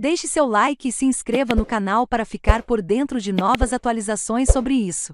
Deixe seu like e se inscreva no canal para ficar por dentro de novas atualizações sobre isso.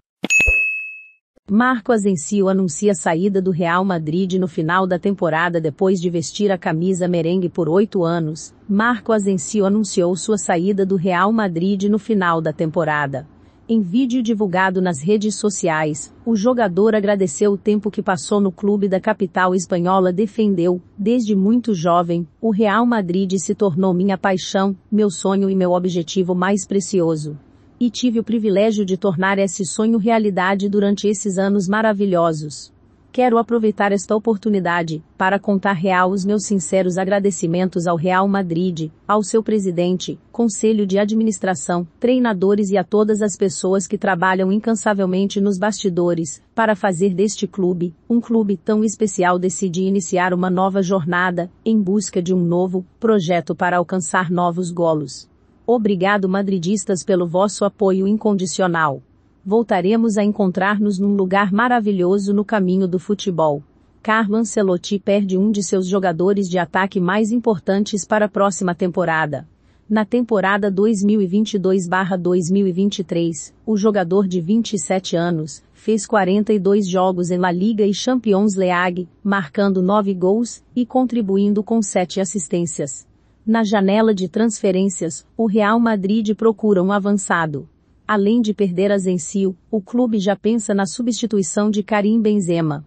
Marco Asensio anuncia a saída do Real Madrid no final da temporada depois de vestir a camisa merengue por oito anos. Marco Asensio anunciou sua saída do Real Madrid no final da temporada. Em vídeo divulgado nas redes sociais, o jogador agradeceu o tempo que passou no clube da capital espanhola defendeu, desde muito jovem, o Real Madrid se tornou minha paixão, meu sonho e meu objetivo mais precioso. E tive o privilégio de tornar esse sonho realidade durante esses anos maravilhosos. Quero aproveitar esta oportunidade para contar real os meus sinceros agradecimentos ao Real Madrid, ao seu presidente, conselho de administração, treinadores e a todas as pessoas que trabalham incansavelmente nos bastidores para fazer deste clube, um clube tão especial. Decidi iniciar uma nova jornada em busca de um novo projeto para alcançar novos golos. Obrigado madridistas pelo vosso apoio incondicional voltaremos a encontrar-nos num lugar maravilhoso no caminho do futebol. Carlo Ancelotti perde um de seus jogadores de ataque mais importantes para a próxima temporada. Na temporada 2022-2023, o jogador de 27 anos fez 42 jogos em La Liga e Champions League, marcando 9 gols e contribuindo com 7 assistências. Na janela de transferências, o Real Madrid procura um avançado. Além de perder Azencil, o clube já pensa na substituição de Karim Benzema.